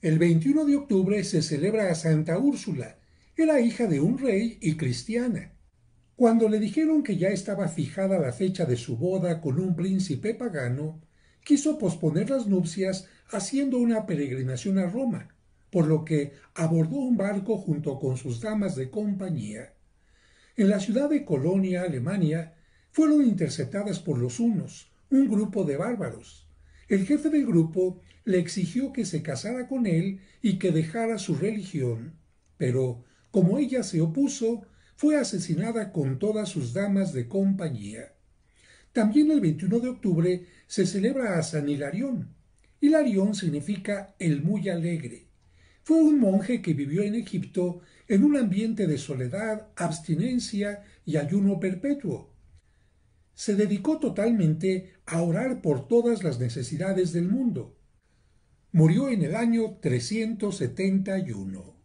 El 21 de octubre se celebra a Santa Úrsula. Era hija de un rey y cristiana. Cuando le dijeron que ya estaba fijada la fecha de su boda con un príncipe pagano, quiso posponer las nupcias haciendo una peregrinación a Roma, por lo que abordó un barco junto con sus damas de compañía. En la ciudad de Colonia, Alemania, fueron interceptadas por los hunos, un grupo de bárbaros. El jefe del grupo le exigió que se casara con él y que dejara su religión, pero como ella se opuso, fue asesinada con todas sus damas de compañía. También el 21 de octubre se celebra a San Hilarión. Hilarión significa el muy alegre. Fue un monje que vivió en Egipto en un ambiente de soledad, abstinencia y ayuno perpetuo se dedicó totalmente a orar por todas las necesidades del mundo. Murió en el año 371.